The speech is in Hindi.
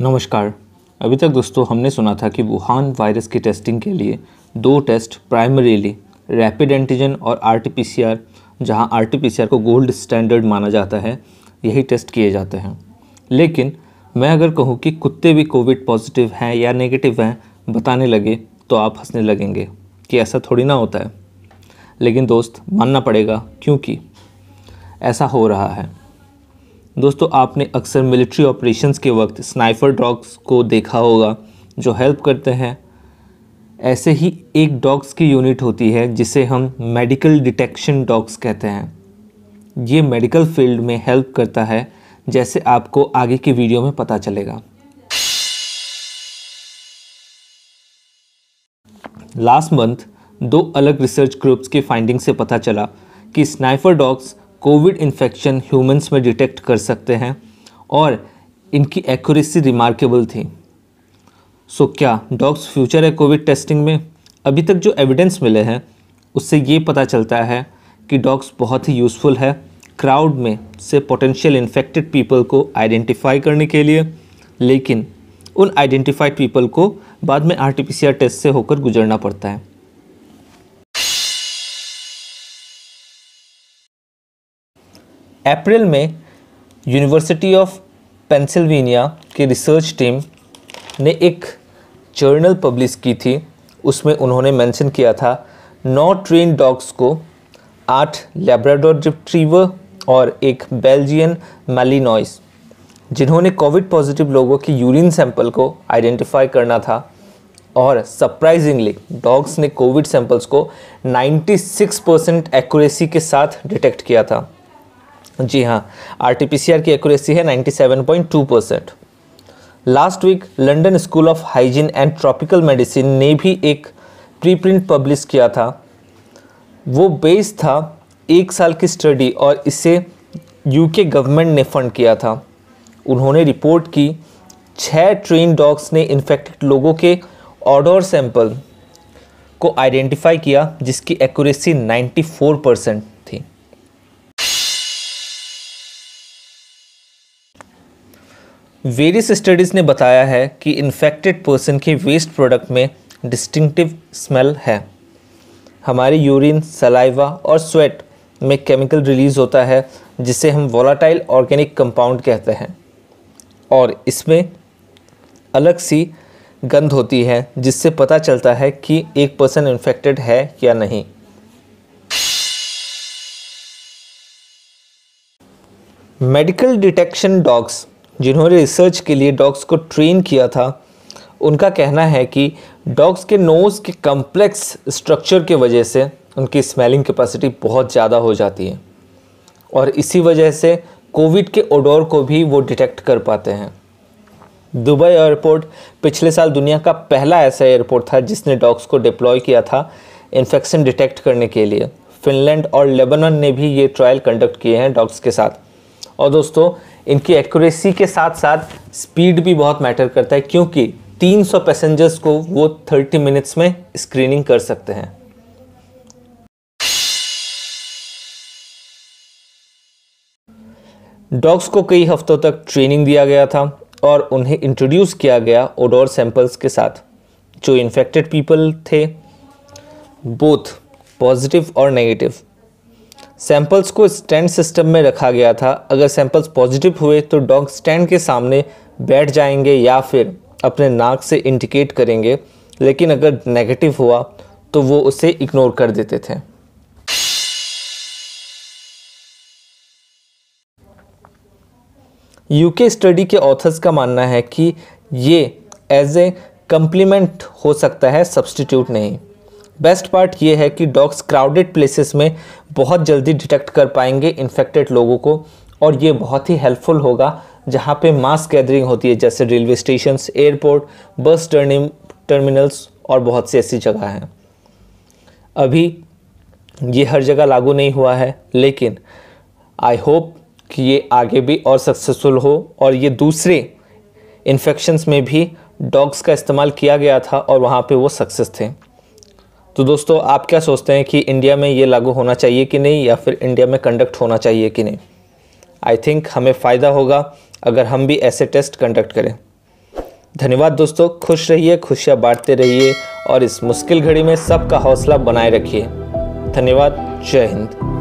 नमस्कार अभी तक दोस्तों हमने सुना था कि वुहान वायरस की टेस्टिंग के लिए दो टेस्ट प्राइमरीली रैपिड एंटीजन और R T P C R जहाँ R T P C R को गोल्ड स्टैंडर्ड माना जाता है यही टेस्ट किए जाते हैं लेकिन मैं अगर कहूँ कि कुत्ते भी कोविड पॉजिटिव हैं या नेगेटिव हैं बताने लगे तो आप हंसने लगेंगे कि ऐसा थोड़ी ना होता है लेकिन दोस्त मानना पड़ेगा क्योंकि ऐसा हो रहा है दोस्तों आपने अक्सर मिलिट्री ऑपरेशंस के वक्त स्नाइफर डॉग्स को देखा होगा जो हेल्प करते हैं ऐसे ही एक डॉग्स की यूनिट होती है जिसे हम मेडिकल डिटेक्शन डॉग्स कहते हैं ये मेडिकल फील्ड में हेल्प करता है जैसे आपको आगे की वीडियो में पता चलेगा लास्ट मंथ दो अलग रिसर्च ग्रुप्स की फाइंडिंग से पता चला कि sniffer dogs covid infection humans में डिटेक्ट कर सकते हैं और इनकी एक्यूरेसी रिमार्केबल थी सो so, क्या डॉग्स फ्यूचर है कोविड टेस्टिंग में अभी तक जो एविडेंस मिले हैं उससे ये पता चलता है कि डॉग्स बहुत ही यूज़फुल है क्राउड में से पोटेंशियल इन्फेक्टेड पीपल को आइडेंटिफाई करने के लिए लेकिन उन आइडेंटिफाइड पीपल को बाद में R T P C R test से होकर गुजरना पड़ता है अप्रैल में यूनिवर्सिटी ऑफ पेंसिल्वेनिया की रिसर्च टीम ने एक जर्नल पब्लिश की थी उसमें उन्होंने मेंशन किया था नौ ट्रेन डॉग्स को आठ लेब्राडोर रिट्रीवर और एक बेल्जियन मैलिनॉइस जिन्होंने कोविड पॉजिटिव लोगों के यूरिन सैंपल को आइडेंटिफाई करना था और सरप्राइजिंगली डॉग्स ने कोविड सैंपल्स को 96 परसेंट एक्यूरेसी के साथ डिटेक्ट किया था जी हाँ R T P C R की एक्यूरेसी है ninety seven point two percent last week London School of Hygiene and Tropical Medicine ने भी एक प्री प्रिंट पब्लिश किया था वो बेस था एक साल की स्टडी और इसे यूके गवर्नमेंट ने फंड किया था उन्होंने रिपोर्ट की छः ट्रेन डॉग्स ने इन्फेक्टेड लोगों के ऑडोर सैंपल को आइडेंटिफाई किया जिसकी एक्यूरेसी 94 परसेंट वेरियस स्टडीज़ ने बताया है कि इन्फेक्टेड पर्सन के वेस्ट प्रोडक्ट में डिस्टिंक्टिव स्मेल है हमारे यूरिन सलाइवा और स्वेट में केमिकल रिलीज़ होता है जिसे हम वॉलाटाइल ऑर्गेनिक कंपाउंड कहते हैं और इसमें अलग सी गंध होती है जिससे पता चलता है कि एक पर्सन इन्फेक्टेड है या नहीं मेडिकल डिटेक्शन डॉग्स जिन्होंने रिसर्च के लिए डॉग्स को ट्रेन किया था उनका कहना है कि डॉग्स के नोज़ के कम्प्लेक्स स्ट्रक्चर के वजह से उनकी स्मेलिंग कैपेसिटी बहुत ज़्यादा हो जाती है और इसी वजह से कोविड के ओडोर को भी वो डिटेक्ट कर पाते हैं दुबई एयरपोर्ट पिछले साल दुनिया का पहला ऐसा एयरपोर्ट था जिसने डॉग्स को डिप्लॉय किया था इन्फेक्शन डिटेक्ट करने के लिए फिनलैंड और लेबनान ने भी ये ट्रायल कंडक्ट किए हैं डॉग्स के साथ और दोस्तों इनकी एक्यूरेसी के साथ साथ स्पीड भी बहुत मैटर करता है क्योंकि 300 पैसेंजर्स को वो 30 मिनट्स में स्क्रीनिंग कर सकते हैं डॉग्स को कई हफ्तों तक ट्रेनिंग दिया गया था और उन्हें इंट्रोड्यूस किया गया ओडोर सैंपल्स के साथ जो इन्फेक्टेड पीपल थे बोथ पॉजिटिव और नेगेटिव सैंपल्स को स्टैंड सिस्टम में रखा गया था अगर सैंपल्स पॉजिटिव हुए तो डॉग स्टैंड के सामने बैठ जाएंगे या फिर अपने नाक से इंडिकेट करेंगे लेकिन अगर नेगेटिव हुआ तो वो उसे इग्नोर कर देते थे यूके स्टडी के ऑथर्स का मानना है कि ये एज ए कम्प्लीमेंट हो सकता है सब्सटीट्यूट नहीं बेस्ट पार्ट ये है कि डॉग्स क्राउडेड प्लेसेस में बहुत जल्दी डिटेक्ट कर पाएंगे इन्फेक्टेड लोगों को और ये बहुत ही हेल्पफुल होगा जहाँ पे मास गैदरिंग होती है जैसे railway station airport bus terminals और बहुत सी ऐसी जगह हैं अभी ये हर जगह लागू नहीं हुआ है लेकिन आई होप कि ये आगे भी और सक्सेसफुल हो और ये दूसरे इन्फेक्शंस में भी डॉग्स का इस्तेमाल किया गया था और वहाँ पे वो सक्सेस थे तो दोस्तों आप क्या सोचते हैं कि इंडिया में ये लागू होना चाहिए कि नहीं या फिर इंडिया में कंडक्ट होना चाहिए कि नहीं आई थिंक हमें फ़ायदा होगा अगर हम भी ऐसे टेस्ट कंडक्ट करें धन्यवाद दोस्तों खुश रहिए खुशियाँ बांटते रहिए और इस मुश्किल घड़ी में सबका हौसला बनाए रखिए धन्यवाद जय हिंद